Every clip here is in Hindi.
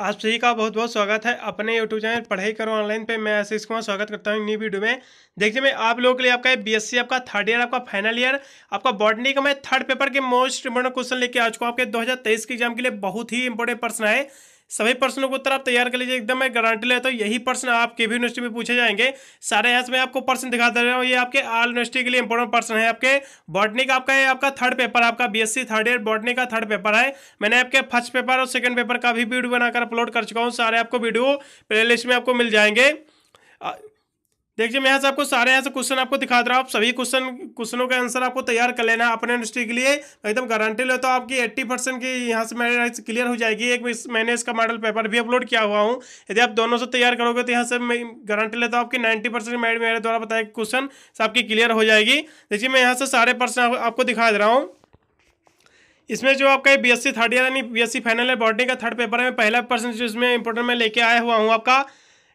आप सभी का बहुत बहुत स्वागत है अपने यूट्यूब चैनल पढ़ाई करो ऑनलाइन पे मैं आशीष कुमार स्वागत करता हूँ न्यू वीडियो में देखिए मैं आप लोगों के लिए आपका बी एस सी आपका थर्ड ईयर आपका फाइनल ईयर आपका बॉटनी का मैं थर्ड पेपर के मोस्ट इम्पोर्टेंट क्वेश्चन लेके आ चुका हूँ आपके 2023 के एग्जाम के लिए बहुत ही इंपॉर्टेंट प्रश्न है सभी प्रश्नों को उत्तर आप तैयार कर लीजिए एकदम मैं गारंटी लेता हूँ यही प्रश्न आपके भी यूनिवर्सिटी में पूछे जाएंगे सारे यहाँ से मैं आपको प्रश्न दिखा दे रहा हूँ ये आपके आल यूनिवर्सिटी के लिए इंपॉर्टेंट प्रश्न है आपके बॉटनी का आपका है आपका थर्ड पेपर आपका बीएससी थर्ड ईयर बॉटनी का थर्ड पेपर है मैंने आपके फर्स्ट पेपर और सेकंड पेपर का भी वीडियो बनाकर अपलोड कर चुका हूँ सारे आपको वीडियो प्ले में आपको मिल जाएंगे देखिए मैं यहाँ से आपको सारे यहाँ से क्वेश्चन आपको दिखा दे रहा हूँ आप सभी क्वेश्चन क्वेश्चनों का आंसर आपको तैयार कर लेना अपने इंडस्ट्री के लिए एकदम गारंटी लेता हूँ आपकी 80 परसेंट की यहाँ से मेरे क्लियर हो जाएगी एक मैंने इसका मॉडल पेपर भी अपलोड किया हुआ हूँ यदि आप दोनों से तैयार करोगे तो यहाँ से मैं गारंटी लेता हूँ आपकी नाइन्टी परसेंट मेरे द्वारा बताया क्वेश्चन आपकी क्लियर हो जाएगी देखिए मैं यहाँ से सारे पर्सन आपको दिखा दे रहा हूँ इसमें जो आपका B S C third year यानी B S C final year botany का थर्ड पेपर है पहला पर्सन जो इसमें इंपोर्टेंट मैं लेके आया हुआ हूँ आपका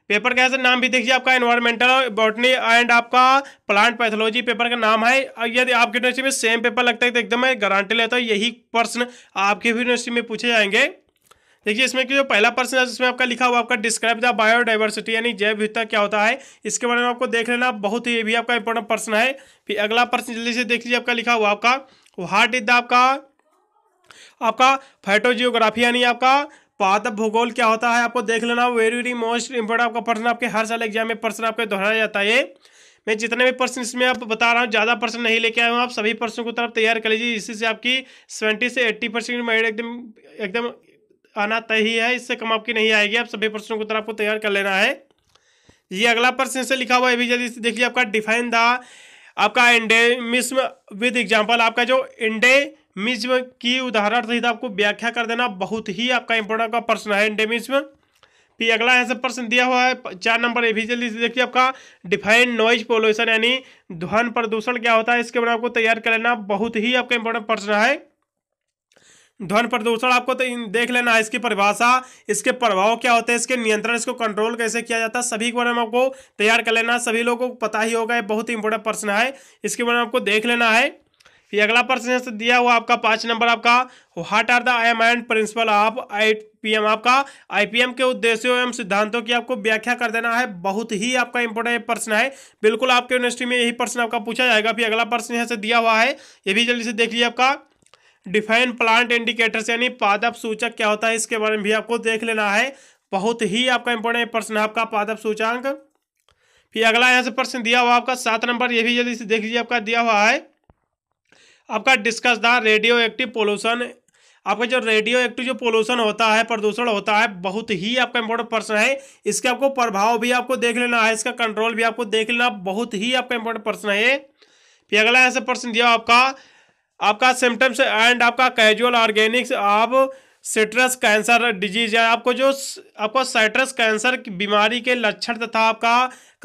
पेपर का ऐसा नाम भी देखिए आपका एनवायरमेंटल बॉटनी एंड आपका प्लांट पैथोलॉजी पेपर का नाम है यदि आपकी यूनिवर्सिटी में सेम पेपर लगता है तो एकदम मैं गारंटी लेता हूँ यही प्रश्न आपके भी यूनिवर्सिटी में पूछे जाएंगे देखिए इसमें जो पहला प्रश्न है जिसमें आपका लिखा हुआ आपका डिस्क्राइब द बायोडाइवर्सिटी यानी जैव विविधता क्या होता है इसके बारे में आपको देख लेना बहुत ही ये भी आपका इंपॉर्टेंट प्रश्न है फिर अगला प्रश्न जल्दी से देख लीजिए आपका लिखा हुआ आपका हार्ट इज द आपका आपका फैटोजियोग्राफी यानी आपका पादप भूगोल क्या होता है आपको देख लेना वेरी वेरी मोस्ट इंपॉर्टेंट आपका प्रश्न आपके हर साल एग्जाम में प्रश्न आपके दोहराया जाता है मैं जितने भी प्रश्न इसमें आप बता रहा हूँ ज़्यादा प्रश्न नहीं लेके आया हूँ आप सभी प्रश्नों को तरफ तैयार कर लीजिए इसी से आपकी सेवेंटी से एट्टी परसेंट मेरिट एकदम एकदम आना तय ही है इससे कम आपकी नहीं आएगी आप सभी प्रश्नों को तरफ आपको तैयार कर लेना है ये अगला प्रश्न से लिखा हुआ है जल्दी देखिए आपका डिफाइन द आपका एंडेमिस्म विद एग्जाम्पल आपका जो एंडे मिज्म की उदाहरण सहित आपको व्याख्या कर देना बहुत ही आपका इंपोर्टेंट का प्रश्न है एंडेमिज्म फिर अगला ऐसा प्रश्न दिया हुआ है चार नंबर ये भी जल्दी से देखिए आपका डिफाइन नॉइज पोल्यूशन यानी ध्वन प्रदूषण क्या होता है इसके बारे में आपको तैयार कर लेना बहुत ही आपका इंपोर्टेंट प्रश्न है ध्वन प्रदूषण आपको तो देख लेना है इसकी परिभाषा इसके प्रभाव क्या होते हैं इसके नियंत्रण इसको कंट्रोल कैसे किया जाता है सभी के बारे में आपको तैयार कर लेना सभी लोगों को पता ही होगा ये बहुत ही इंपॉर्टेंट प्रश्न है इसके बारे में आपको देख लेना है फिर अगला प्रश्न दिया हुआ आपका पांच नंबर आपका what are the aim and principle of I PM आपका आईपीएम के उद्देश्यों एवं सिद्धांतों की आपको व्याख्या कर देना है बहुत ही आपका इंपॉर्टेंट प्रश्न है बिल्कुल आपके यूनिवर्सिटी में यही प्रश्न आपका पूछा जाएगा फिर अगला प्रश्न यहाँ से दिया हुआ है ये भी जल्दी से देख लीजिए आपका डिफाइन प्लांट इंडिकेटर्स यानी पादप सूचक क्या होता है इसके बारे में भी आपको देख लेना है बहुत ही आपका इंपॉर्टेंट प्रश्न है आपका पादप सूचांक फिर अगला यहाँ से प्रश्न दिया हुआ आपका सात नंबर ये भी जल्दी से देख लीजिए आपका दिया हुआ है आपका discuss the radio active pollution आपका जो रेडियो एक्टिव जो पोल्यूशन होता है प्रदूषण होता है बहुत ही आपका इंपॉर्टेंट प्रश्न है इसके आपको प्रभाव भी आपको देख लेना है इसका कंट्रोल भी आपको देख लेना बहुत ही आपका इंपॉर्टेंट प्रश्न है फिर अगला ऐसा प्रश्न दिया आपका आपका सिम्टम्स एंड आपका कैजुअल ऑर्गेनिक्स आप सिट्रस कैंसर डिजीज है आपको जो आपको साइट्रस कैंसर की बीमारी के लक्षण तथा आपका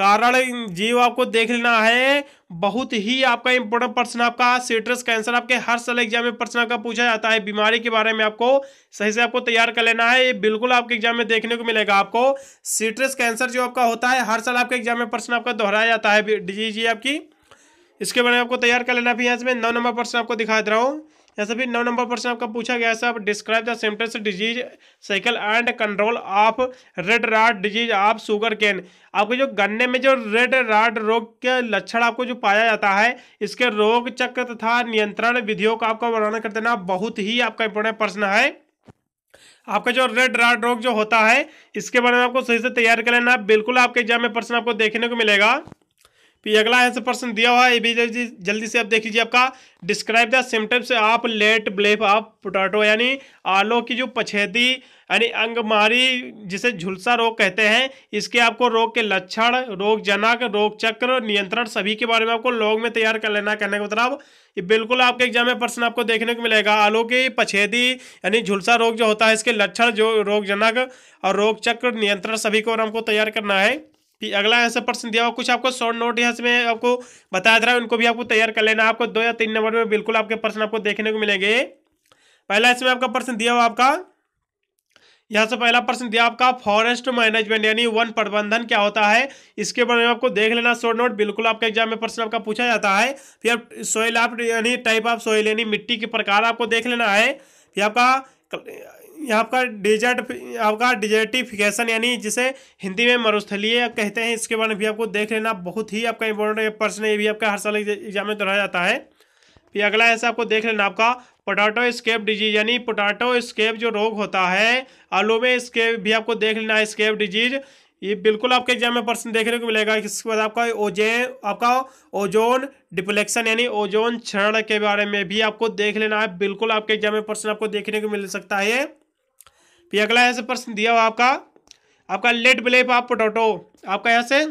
कारण जीव आपको देख लेना है बहुत ही आपका इंपॉर्टेंट प्रश्न आपका सिट्रस कैंसर आपके हर साल एग्जाम में प्रश्न आपका पूछा जाता है बीमारी के बारे में आपको सही से आपको तैयार कर लेना है ये बिल्कुल आपके एग्जाम में देखने को मिलेगा आपको सिट्रस कैंसर जो आपका होता है हर साल आपके एग्जाम में प्रश्न आपका दोहराया जाता है डिजीज आपकी इसके बारे में आपको तैयार कर लेना भी यहाँ से नौ नंबर प्रश्न आपको दिखा दे रहा हूँ जैसे फिर नौ नंबर प्रश्न आपका पूछा गया sir describe the symptoms disease cycle and control of red rot disease of sugarcane आपके जो गन्ने में जो रेड राड रोग के लक्षण आपको जो पाया जाता है इसके रोग चक्र तथा नियंत्रण विधियों का आपका वर्णन कर देना बहुत ही आपका इंपोर्टेंट प्रश्न है आपका जो रेड राड रोग जो होता है इसके बारे में आपको सही से तैयार कर लेना बिल्कुल आपके एग्जाम में प्रश्न आपको देखने को मिलेगा फिर अगला यहाँ प्रश्न दिया हुआ है भी जल्दी जल्दी से आप देख लीजिए आपका describe the symptoms of late blight of potato यानी आलू की जो पछेदी यानी अंगमारी जिसे झुलसा रोग कहते हैं इसके आपको रोग के लक्षण रोग जनक रोग चक्र नियंत्रण सभी के बारे में आपको लॉग में तैयार कर लेना कहने का मतलब ये बिल्कुल आपके एग्जाम में प्रश्न आपको देखने को मिलेगा आलू की पछेदी यानी झुलसा रोग जो होता है इसके लक्षण जो रोगजनक और रोग चक्र नियंत्रण सभी को हमको तैयार करना है कि अगला यहाँ से प्रश्न दिया हुआ कुछ आपको शॉर्ट नोट यहाँ से मैं आपको बता दे रहा हूँ उनको भी आपको तैयार कर लेना आपको दो या तीन नंबर में बिल्कुल आपके प्रश्न आपको देखने को मिलेंगे पहला इसमें आपका प्रश्न दिया हुआ आपका यहाँ से पहला प्रश्न दिया आपका फॉरेस्ट मैनेजमेंट यानी वन प्रबंधन क्या होता है इसके बारे में आपको देख लेना शॉर्ट नोट बिल्कुल आपके एग्जाम में प्रश्न आपका पूछा जाता है फिर सोयल आप यानी टाइप ऑफ सोयल यानी मिट्टी के प्रकार आपको देख लेना है फिर आपका आपका डिजर्ट आपका डिजर्टिफिकेशन यानी जिसे हिंदी में मरुस्थलीय कहते हैं इसके बारे में भी आपको देख लेना बहुत ही आपका इंपॉर्टेंट प्रश्न है ये भी आपका हर साल एग्जाम में दोहराया जाता है फिर अगला ऐसा आपको देख लेना आपका पोटाटो स्केप डिजीज यानी पोटाटो स्केप जो रोग होता है आलू में स्केप भी आपको देख लेना है स्केप डिजीज ये बिल्कुल आपके एग्जाम में प्रश्न देखने को मिलेगा इसके बाद आपका ओजे आपका ओजोन डिप्लेक्शन यानी ओजोन क्षण के बारे में भी आपको देख लेना है बिल्कुल आपके एग्जाम में प्रश्न आपको देखने को मिल सकता है फिर अगला यहाँ से प्रश्न दिया हुआ आपका आपका लेट ब्लेप आप पोटोटो आपका यहाँ से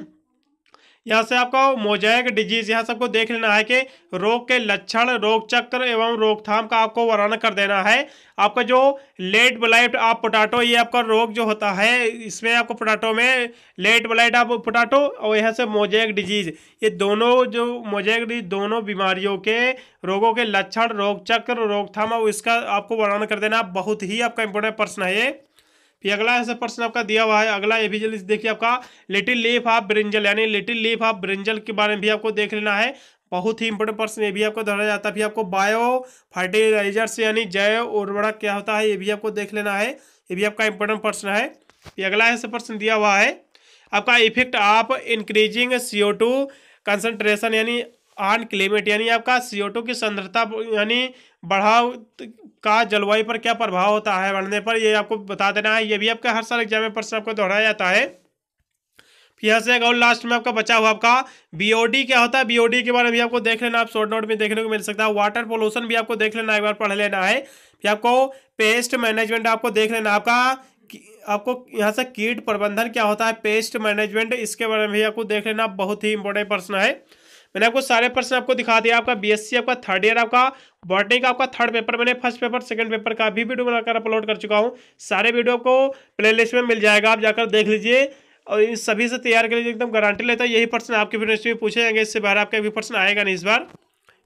यहाँ से आपका मोजैक डिजीज यहाँ सबको देख लेना है कि रोग के लक्षण रोग चक्र एवं रोकथाम का आपको वर्णन कर देना है आपका जो लेट ब्लाइट आप पोटाटो ये आपका रोग जो होता है इसमें आपको पोटाटो में लेट ब्लाइट आप पोटाटो और यहाँ से मोजैक डिजीज ये दोनों जो मोजैक डिजीज दोनों बीमारियों के रोगों के लक्षण रोग चक्र रोकथाम और इसका आपको वर्णन कर देना बहुत ही आपका इंपॉर्टेंट प्रश्न है ये फिर अगला ऐसा प्रश्न आपका दिया हुआ है अगला ये भी जल्दी देखिए आपका लिटिल लीफ ऑफ ब्रिंजल यानी लिटिल लीफ ऑफ ब्रिंजल के बारे में भी आपको देख लेना है बहुत ही इंपॉर्टेंट प्रश्न ये भी आपको दोहराया जाता है फिर आपको बायो फर्टिलाइजर से यानी जैव उर्वरक क्या होता है ये भी आपको देख लेना है ये भी आपका इंपॉर्टेंट प्रश्न है ये अगला ऐसा प्रश्न दिया हुआ है आपका effect of increasing C O two concentration यानी ऑन क्लेमेट यानी आपका सी की सुंदरता यानी बढ़ाव का जलवायु पर क्या प्रभाव होता है बढ़ने पर ये आपको बता देना है ये भी आपका हर साल एग्जाम में प्रश्न आपको दोहराया जाता है यहाँ से और लास्ट में आपका बचा हुआ आपका बीओडी क्या होता है बीओडी के बारे में भी आपको देख लेना आप शॉर्ट नोट में देखने को मिल सकता है वाटर पोल्यूशन भी आपको देख लेना एक बार पढ़ लेना है फिर आपको पेस्ट मैनेजमेंट आपको देख लेना आपका आपको यहाँ से कीट प्रबंधन क्या होता है पेस्ट मैनेजमेंट इसके बारे में भी आपको देख लेना बहुत ही इंपॉर्टेंट प्रश्न है मैंने आपको सारे प्रश्न आपको दिखा दिया आपका बीएससी आपका थर्ड ईयर आपका बॉटनी का आपका थर्ड पेपर मैंने फर्स्ट पेपर सेकंड पेपर का भी वीडियो बनाकर अपलोड कर चुका हूँ सारे वीडियो को प्लेलिस्ट में मिल जाएगा आप जाकर देख लीजिए और इन सभी से तैयार के लिए एकदम गारंटी लेता है यही प्रश्न आपके यूनिवर्सिटी में पूछे जाएंगे इससे बाहर आपका भी प्रश्न आएगा नहीं इस बार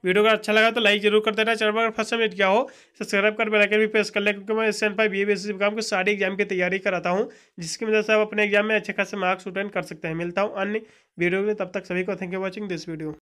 वीडियो अगर अच्छा लगा तो लाइक जरूर कर देना चैनल पर फर्स्ट टाइम क्या हो सब्सक्राइब कर बेलाइकन भी प्रेस कर ले क्योंकि मैं S N five B S exam को सारी एग्जाम की तैयारी कराता हूँ जिसकी वजह से आप अपने एग्जाम में अच्छे खासे मार्क्स रिटर्न कर सकते हैं मिलता हूँ अन्य वीडियो में तब तक सभी को thank you watching this video